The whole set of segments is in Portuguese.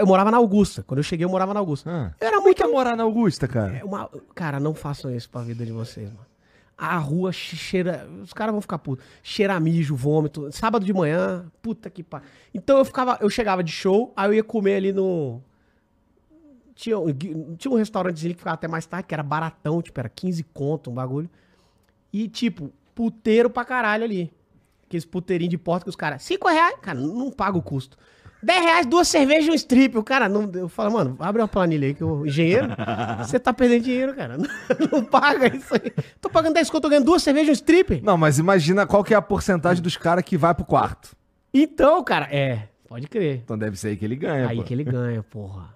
eu morava na Augusta. Quando eu cheguei, eu morava na Augusta. Ah, era é é muito. Como morar na Augusta, cara? É uma... Cara, não façam isso pra vida de vocês, mano. A rua cheira. Os caras vão ficar putos. Cheira mijo, vômito. Sábado de manhã, puta que pariu. Então eu ficava. Eu chegava de show, aí eu ia comer ali no. Tinha, tinha um restaurantezinho que ficava até mais tarde, que era baratão, tipo, era 15 conto, um bagulho. E, tipo, puteiro pra caralho ali. Aqueles puteirinhos de porta que os caras. 5 reais? Cara, não paga o custo. 10 reais, duas cervejas e um strip. O cara não. Eu falo, mano, abre uma planilha aí que o engenheiro. Você tá perdendo dinheiro, cara. Não, não, paga isso aí. Tô pagando 10 conto, tô ganhando duas cervejas e um strip. Não, mas imagina qual que é a porcentagem dos caras que vai pro quarto. Então, cara, é. Pode crer. Então deve ser aí que ele ganha. Aí pô. que ele ganha, porra.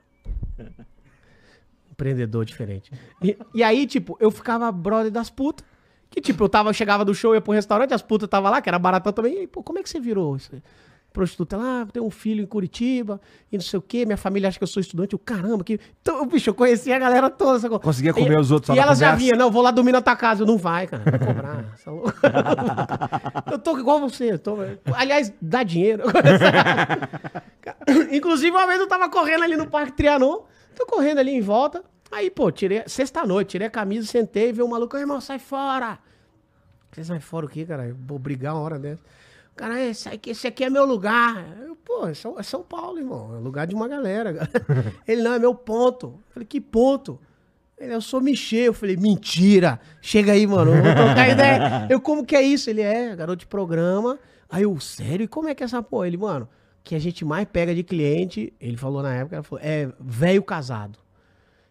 Empreendedor diferente. E, e aí, tipo, eu ficava brother das putas. Que, tipo, eu tava, chegava do show, ia pro restaurante, as putas tava lá, que era barata também. E, pô, como é que você virou isso aí? prostituta lá, ah, tenho um filho em Curitiba, e não sei o quê, minha família acha que eu sou estudante. o caramba, que. Então, bicho, eu conhecia a galera toda. Conseguia comer e, os outros E elas já vinham, não, vou lá dormir na tua casa. Eu, não vai, cara, Vai cobrar. eu tô igual você. Tô... Aliás, dá dinheiro. Inclusive, uma vez eu tava correndo ali no Parque Trianon, tô correndo ali em volta. Aí, pô, tirei. Sexta-noite, tirei a camisa, sentei, veio o um maluco, irmão, sai fora! Você sai fora o quê, cara? vou brigar uma hora dessa. Cara, esse aqui, esse aqui é meu lugar. Eu, Pô, é São, é São Paulo, irmão. É lugar de uma galera. Ele não, é meu ponto. Eu falei, que ponto? Ele, eu sou Michê. Eu falei, mentira. Chega aí, mano. Eu vou trocar ideia. Eu, como que é isso? Ele é, garoto de programa. Aí eu, sério? E como é que é essa porra? Ele, mano, que a gente mais pega de cliente, ele falou na época, falou, é velho casado.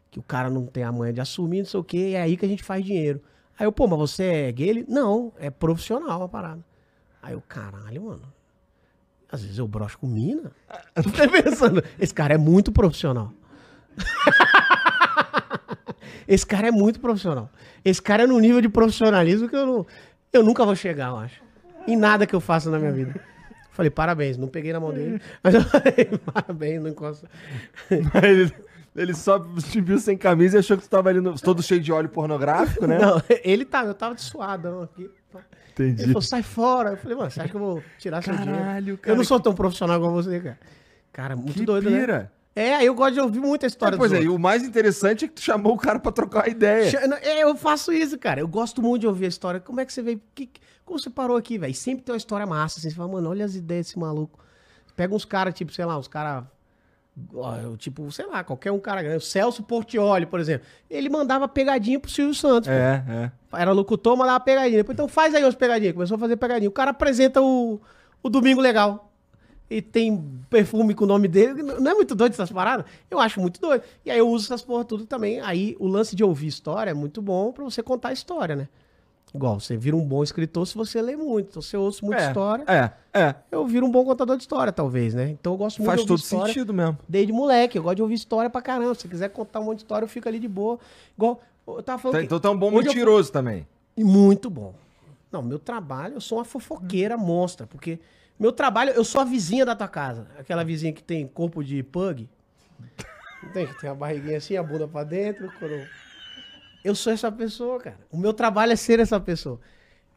Que o cara não tem a manha de assumir, não sei o quê, é aí que a gente faz dinheiro. Aí eu, pô, mas você é gay? Ele, não, é profissional a parada. Aí eu, caralho, mano. Às vezes eu broxo com mina. Eu tá pensando, esse cara é muito profissional. esse cara é muito profissional. Esse cara é no nível de profissionalismo que eu, não, eu nunca vou chegar, eu acho. Em nada que eu faça na minha vida. Falei, parabéns, não peguei na mão dele. Mas eu falei, parabéns, não encosta. Ele, ele só te viu sem camisa e achou que tu tava ali no, todo cheio de óleo pornográfico, né? Não, ele tava, eu tava de suadão aqui. Entendi. Ele falou, sai fora. Eu falei, mano, você acha que eu vou tirar Caralho, seu dinheiro? Cara, eu não sou tão profissional como você, cara. Cara, muito que doido, né? pira. né? É, eu gosto de ouvir muita história. É, pois é, outros. e o mais interessante é que tu chamou o cara pra trocar a ideia. É, eu faço isso, cara. Eu gosto muito de ouvir a história. Como é que você veio? Que, como você parou aqui, velho? Sempre tem uma história massa. Assim, você fala, mano, olha as ideias desse maluco. Pega uns caras, tipo, sei lá, uns caras Tipo, sei lá, qualquer um cara grande. O Celso Portioli, por exemplo. Ele mandava pegadinha pro Silvio Santos. É, pô. é. Era locutor, mandava pegadinha. Depois, então faz aí umas pegadinhas. Começou a fazer pegadinha. O cara apresenta o, o Domingo Legal. E tem perfume com o nome dele. Não é muito doido essas paradas? Eu acho muito doido. E aí eu uso essas porra tudo também. Aí o lance de ouvir história é muito bom pra você contar a história, né? Igual, você vira um bom escritor se você lê muito. Então, você ouço muita é, história. É, é. Eu viro um bom contador de história, talvez, né? Então eu gosto muito Faz de ouvir todo sentido mesmo. Desde moleque, eu gosto de ouvir história pra caramba. Se quiser contar um monte de história, eu fico ali de boa. Igual, eu tava falando... Tá, que, então tá um bom mentiroso eu... também. E muito bom. Não, meu trabalho, eu sou uma fofoqueira monstra, porque... Meu trabalho, eu sou a vizinha da tua casa. Aquela vizinha que tem corpo de pug. Tem, que tem a barriguinha assim, a bunda pra dentro, coroa. Eu sou essa pessoa, cara. O meu trabalho é ser essa pessoa.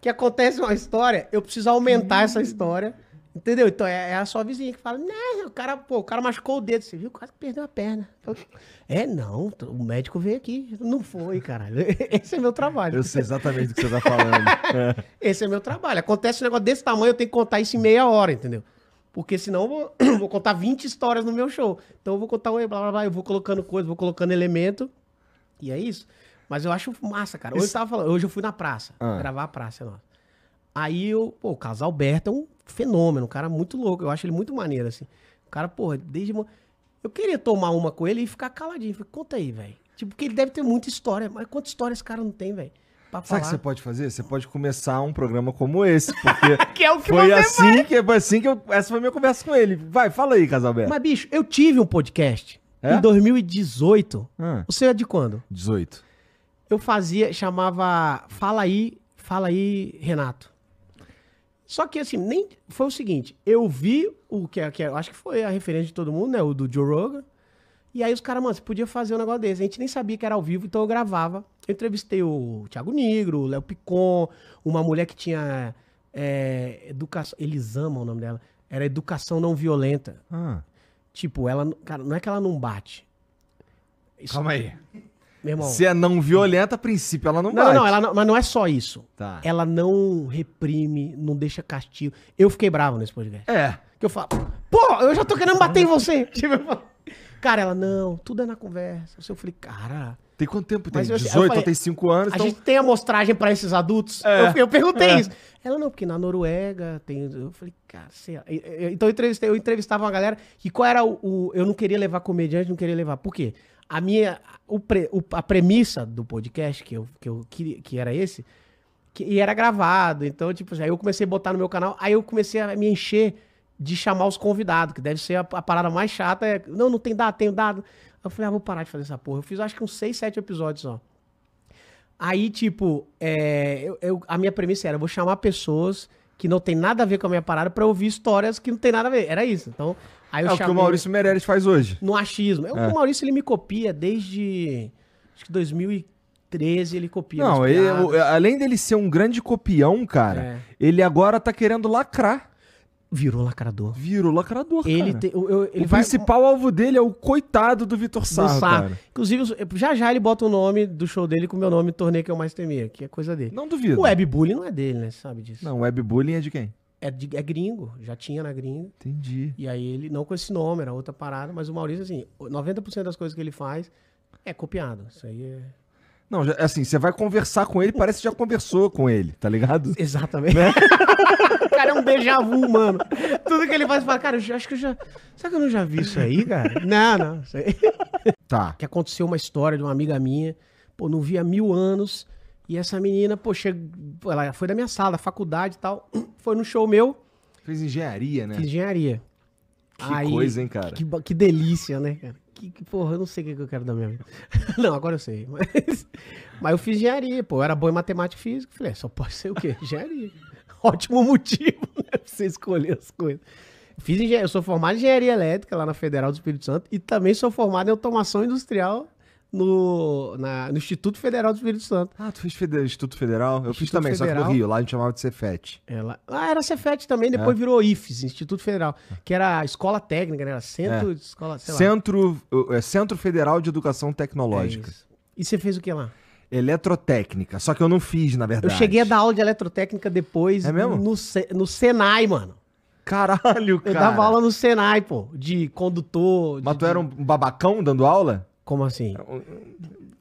Que acontece uma história, eu preciso aumentar essa história. Entendeu? Então é, é a sua vizinha que fala, né, o cara, pô, o cara machucou o dedo, você viu? Quase perdeu a perna. é, não, o médico veio aqui. Não foi, caralho. Esse é meu trabalho. Eu sei exatamente do que você tá falando. Esse é meu trabalho. Acontece um negócio desse tamanho, eu tenho que contar isso em meia hora, entendeu? Porque senão eu vou, vou contar 20 histórias no meu show. Então eu vou contar um, blá, blá, blá, eu vou colocando coisa, vou colocando elemento. E é isso. Mas eu acho massa, cara. Hoje, Isso... eu, tava falando, hoje eu fui na praça, ah. gravar a praça nossa. Aí eu, pô, o Casal Berto é um fenômeno, um cara muito louco. Eu acho ele muito maneiro, assim. O cara, porra, desde. Eu queria tomar uma com ele e ficar caladinho. Falei, conta aí, velho. Tipo, porque ele deve ter muita história. Mas quanta história esse cara não tem, velho? Sabe o que você pode fazer? Você pode começar um programa como esse, porque que é o que foi assim vai. que foi assim que eu, essa foi a minha conversa com ele. Vai, fala aí, Casalberto. Mas bicho, eu tive um podcast é? em 2018. Ah. O seu é de quando? 18 eu fazia, chamava Fala aí, Fala aí, Renato. Só que assim, nem foi o seguinte, eu vi o que, é, que é, acho que foi a referência de todo mundo, né, o do Joe Rogan. E aí os caras, mano, você podia fazer um negócio desse. A gente nem sabia que era ao vivo, então eu gravava. Eu entrevistei o Thiago Negro, o Léo Picon, uma mulher que tinha é, educação, Elisama o nome dela, era educação não violenta. Ah. Tipo, ela, cara, não é que ela não bate. Isso Calma aí. Irmão, se é não violenta, a princípio ela não, não bate. Não, ela não, mas não é só isso. Tá. Ela não reprime, não deixa castigo. Eu fiquei bravo nesse podcast. É. Que eu falo, pô, eu já tô querendo bater em você. Tipo, cara, ela, não, tudo é na conversa. Eu falei, cara, tem quanto tempo? Tem eu- 18, assim, falei, tem 5 anos. A então- gente tem amostragem pra esses adultos? É. Eu, eu perguntei é. isso. Ela, não, porque na Noruega tem... Eu falei, cara, sei lá. Então eu, entrevistei, eu entrevistava uma galera e qual era o, o- Eu não queria levar comediante, não queria levar. Por quê? A minha... O pre- o- a premissa do podcast, que, eu, que, eu, que, que era esse, que- e era gravado. Então, tipo, assim, aí eu comecei a botar no meu canal, aí eu comecei a me encher de chamar os convidados, que deve ser a, a parada mais chata. É, não, não tem dado, tenho dado. Eu falei, ah, vou parar de fazer essa porra. Eu fiz acho que uns 6, 7 episódios só. Aí, tipo, é, eu, eu, a minha premissa era: eu vou chamar pessoas que não tem nada a ver com a minha parada para ouvir histórias que não tem nada a ver. Era isso. Então, aí eu é chamei, o que o Maurício Meirelles faz hoje. No achismo. É, o que é. o Maurício ele me copia desde acho que 2013 ele copia. Não, ele, é além dele ser um grande copião, cara, é. ele agora tá querendo lacrar. Virou lacrador. Virou lacrador, cara. Ele tem, eu, ele o vai, principal alvo dele é o coitado do Vitor Sá, do Cara. Inclusive, já já ele bota o nome do show dele com o meu nome, Torneio que eu mais temia, que é coisa dele. Não duvido. O webbullying não é dele, né? Sabe disso. Não, o webbullying é de quem? É, de, é gringo, já tinha na gringa. Entendi. E aí ele, não com esse nome, era outra parada, mas o Maurício, assim, 90% das coisas que ele faz é copiado. Isso aí é... Não, assim, você vai conversar com ele, parece que já conversou com ele, tá ligado? Exatamente. Né? cara é um déjà vu, mano. Tudo que ele faz, fala, cara, acho que eu já. Será que eu não já vi isso aí, cara? Não, não. Tá. Que aconteceu uma história de uma amiga minha, pô, não via mil anos. E essa menina, pô, chegou, ela foi da minha sala, faculdade e tal, foi no show meu. Fez engenharia, né? Fiz engenharia. Que aí, coisa, hein, cara? Que, que delícia, né, cara? Que, que, porra, eu não sei o que eu quero da minha vida. não, agora eu sei. Mas, mas eu fiz engenharia, pô. Eu era bom em matemática e física. Falei, é, só pode ser o quê? Engenharia. ótimo motivo né, pra você escolher as coisas. Fiz eu sou formado em engenharia elétrica lá na Federal do Espírito Santo e também sou formado em automação industrial no, na, no Instituto Federal do Espírito Santo. Ah, tu fez Instituto Federal? Eu Instituto fiz também, Federal. só que no Rio, lá a gente chamava de Cefet. Ela, é, ah, era Cefet também, é. depois é. virou IFES, Instituto Federal, que era a escola técnica, né? era centro é. escola, Centro, lá. É, centro Federal de Educação Tecnológica. É e você fez o que lá? Eletrotécnica. Só que eu não fiz, na verdade. Eu cheguei a dar aula de eletrotécnica depois. É mesmo? No, no Senai, mano. Caralho, cara. Eu dava aula no Senai, pô. De condutor. Mas tu era um babacão dando aula? Como assim?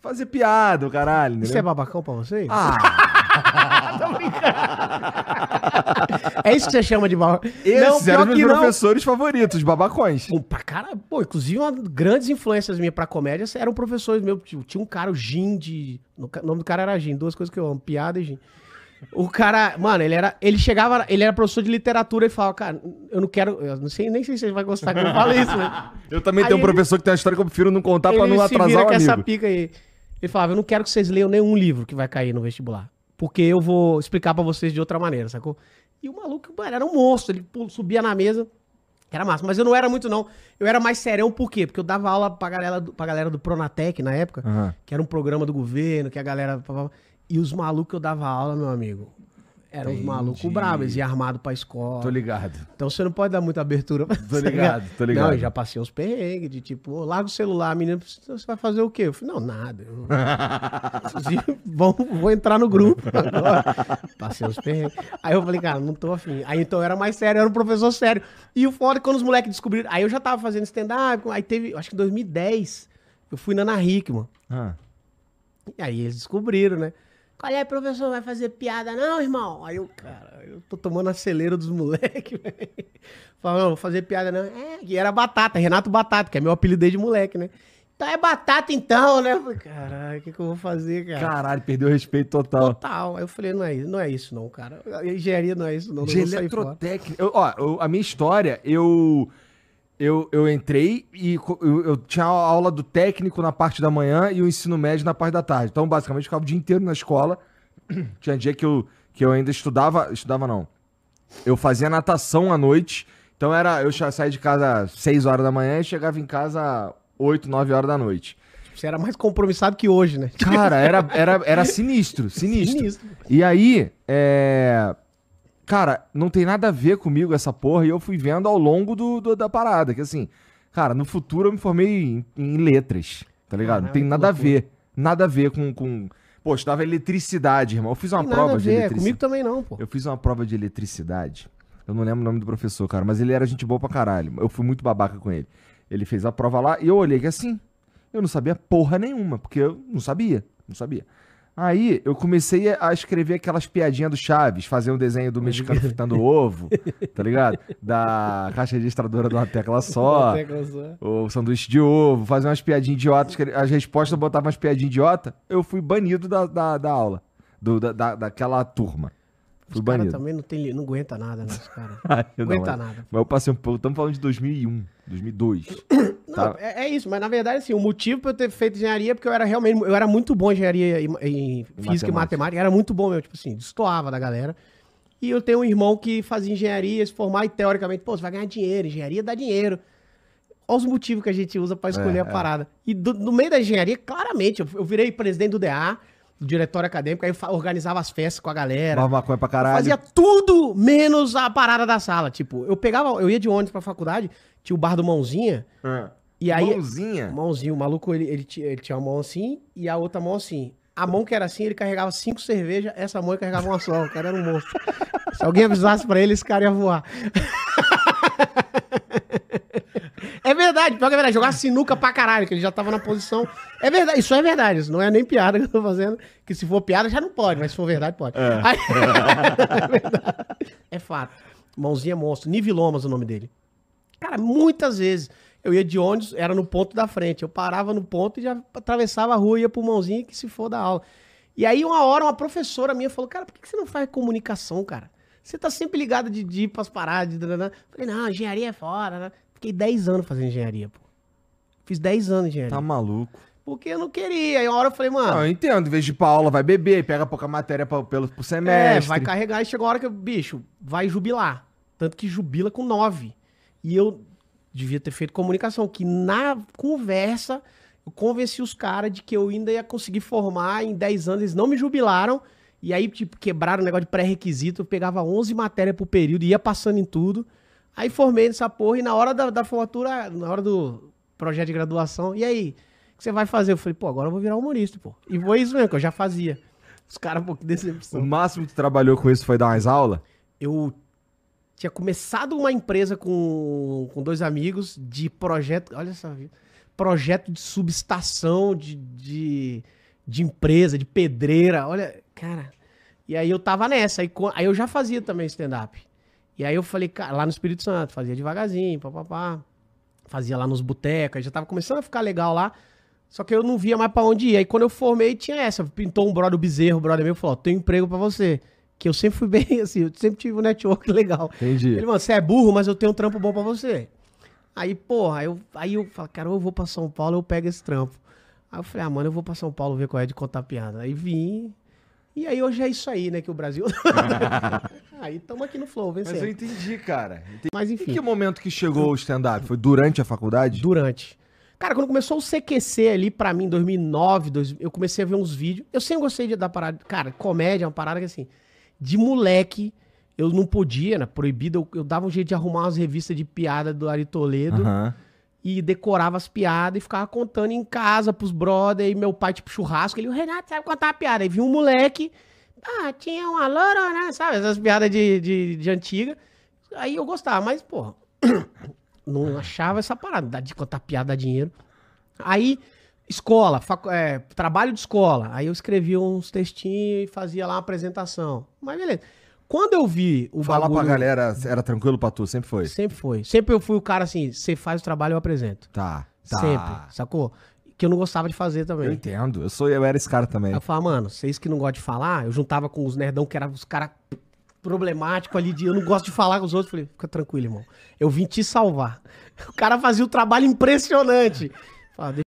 Fazer piada, caralho. Isso né? é babacão pra vocês? Ah! Tô brincando. É isso que você chama de mal. Esses eram meus professores não. favoritos, babacões. Pô, pra cara, pô, inclusive uma, grandes influências minhas pra comédia eram professores meus. Tinha um cara, o Jim, de... O nome do cara era Jim, duas coisas que eu amo, piada e Jim. O cara, mano, ele era, ele chegava, ele era professor de literatura e falava, cara, eu não quero, eu não sei, nem sei se você vai gostar que eu falo isso, né? Eu também aí tenho um professor que tem uma história que eu prefiro não contar para não atrasar o amigo. Ele essa pica aí. Ele falava, eu não quero que vocês leiam nenhum livro que vai cair no vestibular porque eu vou explicar para vocês de outra maneira, sacou? E o maluco mano, era um monstro, ele subia na mesa, era massa. Mas eu não era muito, não. Eu era mais serão, por quê? Porque eu dava aula pra galera do, pra galera do Pronatec na época, uhum. que era um programa do governo, que a galera. E os malucos eu dava aula, meu amigo. Eram Entendi. uns malucos bravos, e armado pra escola. Tô ligado. Então você não pode dar muita abertura. Pra tô ligado, tô ligado. Não, eu já passei uns perrengues de tipo, oh, larga o celular, menino menina, você vai fazer o quê? Eu falei, não, nada. Vão, vou entrar no grupo agora. Passei uns perrengues. Aí eu falei, cara, não tô afim. Aí então eu era mais sério, eu era um professor sério. E o foda é quando os moleques descobriram. Aí eu já tava fazendo stand-up, aí teve, acho que em 2010, eu fui na Ana Hickman. Ah. E aí eles descobriram, né? Qual é, professor? Vai fazer piada não, irmão? Aí eu, cara, eu tô tomando acelero dos moleques, velho. Falo, não, vou fazer piada não. É, e era Batata, Renato Batata, que é meu apelido de moleque, né? Então é batata então, né? Eu falei, caralho, o que, que eu vou fazer, cara? Caralho, perdeu o respeito total. Total. Aí eu falei, não é, não é isso não, cara. engenharia não é isso não. não De eletrotécnica. Ó, a minha história, eu eu, eu entrei e eu, eu, tinha a aula do técnico na parte da manhã e o ensino médio na parte da tarde. Então, basicamente, eu ficava o dia inteiro na escola. tinha dia que eu, que eu ainda estudava. Estudava não. Eu fazia natação à noite. Então era. Eu saía de casa às 6 horas da manhã e chegava em casa 8, 9 horas da noite. Você era mais compromissado que hoje, né? Cara, era, era, era sinistro, sinistro. sinistro. E aí, é cara, não tem nada a ver comigo essa porra, e eu fui vendo ao longo do, do da parada, que assim, cara, no futuro eu me formei em, em letras, tá ligado? não tem nada a ver, nada a ver com... com... Pô, estudava eletricidade, irmão. Eu fiz uma prova de eletricidade. É comigo também não, pô. Eu fiz uma prova de eletricidade. Eu não lembro o nome do professor, cara, mas ele era gente boa pra caralho. Eu fui muito babaca com ele. Ele fez a prova lá e eu olhei que assim, eu não sabia porra nenhuma, porque eu não sabia, não sabia. Aí eu comecei a escrever aquelas piadinhas do Chaves, fazer um desenho do mexicano uhum. fritando ovo, tá ligado? Da caixa registradora de uma tecla só, o sanduíche de ovo, fazer umas piadinhas idiotas, as respostas botavam umas piadinhas idiota, eu fui banido da, da, da aula, do, da, daquela turma. Os caras também não, tem, não aguenta nada, né? Os caras. ah, não aguenta não, nada. Mas eu passei um pouco. Estamos falando de 2001, 2002. Não, tá. é, é, isso, mas na verdade, assim, o motivo para eu ter feito engenharia é porque eu era realmente. Eu era muito bom em engenharia em, em física matemática. e matemática. Era muito bom, meu. Tipo assim, destoava da galera. E eu tenho um irmão que fazia engenharia, se formar e teoricamente, pô, você vai ganhar dinheiro, engenharia dá dinheiro. Olha os motivos que a gente usa para é, escolher é, a parada. É. E do, no meio da engenharia, claramente, eu, eu virei presidente do DA, do diretório acadêmico, aí organizava as festas com a galera. Uma maconha pra caralho. fazia tudo menos a parada da sala. Tipo, eu pegava, eu ia de ônibus pra faculdade, tinha o bar do Mãozinha. Ah. E aí, mãozinha? Mãozinha, o maluco, ele, ele, ele tinha uma mão assim e a outra mão assim. A mão que era assim, ele carregava cinco cervejas, essa mão ele carregava uma só. O cara era um monstro. Se alguém avisasse pra ele, esse cara ia voar. verdade, pior que é verdade. Jogar sinuca pra caralho, que ele já tava na posição. É verdade, isso é verdade, isso não é nem piada que eu tô fazendo. Que se for piada já não pode, mas se for verdade, pode. É, Aí... é, verdade. é fato. Mãozinha monstro. Nivilomas é o nome dele. Cara, muitas vezes eu ia de ônibus, era no ponto da frente. Eu parava no ponto e já atravessava a rua, ia pro mãozinho que se for da aula. E aí, uma hora, uma professora minha falou: Cara, por que você não faz comunicação, cara? Você tá sempre ligado de ir pras paradas. Falei, não, engenharia é fora, né? fiquei 10 anos fazendo engenharia, pô. Fiz 10 anos de engenharia. Tá maluco. Porque eu não queria. Aí uma hora eu falei, mano. Não, ah, eu entendo. Em vez de ir pra aula, vai beber, pega pouca matéria pra, pelo, pro é, semestre. É, vai carregar. E chegou a hora que, bicho, vai jubilar. Tanto que jubila com 9. E eu devia ter feito comunicação, que na conversa eu convenci os caras de que eu ainda ia conseguir formar em 10 anos. Eles não me jubilaram. E aí, tipo, quebraram o negócio de pré-requisito. Eu pegava 11 matérias por período, ia passando em tudo. Aí formei nessa porra e na hora da, da formatura, na hora do projeto de graduação, e aí? O que você vai fazer? Eu falei, pô, agora eu vou virar humorista, pô. E foi isso mesmo, que eu já fazia. Os caras, pô, que decepção. O máximo que tu trabalhou com isso foi dar mais aula. Eu tinha começado uma empresa com, com dois amigos de projeto. Olha essa vida. Projeto de subestação de, de, de, empresa, de pedreira. Olha, cara. E aí eu tava nessa. Aí, aí eu já fazia também stand-up. E aí eu falei, cara, lá no Espírito Santo, fazia devagarzinho, papapá. Fazia lá nos botecos, já tava começando a ficar legal lá. Só que eu não via mais pra onde ir. Aí quando eu formei, tinha essa. Pintou um brother, bezerro, o brother meu, falou: tem emprego pra você. Que eu sempre fui bem assim, eu sempre tive um network legal. Entendi. Ele, mano, você é burro, mas eu tenho um trampo bom pra você. Aí, porra, eu, aí eu falo, cara, eu vou pra São Paulo, eu pego esse trampo. Aí eu falei, ah, mano, eu vou pra São Paulo ver qual é de contar piada. Aí vim, e aí hoje é isso aí, né, que o Brasil. aí estamos aqui no Flow, vencendo. Mas eu entendi, cara. Entendi. Mas enfim. Em que momento que chegou o stand-up? Foi durante a faculdade? Durante. Cara, quando começou o CQC ali, pra mim, em 2009, 2000, eu comecei a ver uns vídeos. Eu sempre gostei de dar parada. Cara, comédia é uma parada que, assim, de moleque, eu não podia, né? Proibido. Eu, eu dava um jeito de arrumar umas revistas de piada do Ari Toledo. Uhum e decorava as piadas e ficava contando em casa pros brother e meu pai, tipo, churrasco. Ele, o Renato sabe contar piada. Aí vinha um moleque, ah, tinha uma loura, né? Sabe, essas piadas de, de, de antiga. Aí eu gostava, mas, porra, não achava essa parada de contar piada, a dinheiro. Aí, escola, fac... é, trabalho de escola. Aí eu escrevia uns textinhos e fazia lá uma apresentação. Mas beleza. Quando eu vi o Falar bagulho... pra galera, era tranquilo pra tu? Sempre foi? Sempre foi. Sempre eu fui o cara assim, você faz o trabalho, eu apresento. Tá, tá. Sempre, sacou? Que eu não gostava de fazer também. Eu entendo. Eu, sou, eu era esse cara também. eu falava, mano, vocês que não gostam de falar, eu juntava com os nerdão que eram os caras problemáticos ali, de eu não gosto de falar com os outros. Falei, fica tranquilo, irmão. Eu vim te salvar. O cara fazia o um trabalho impressionante. Falei,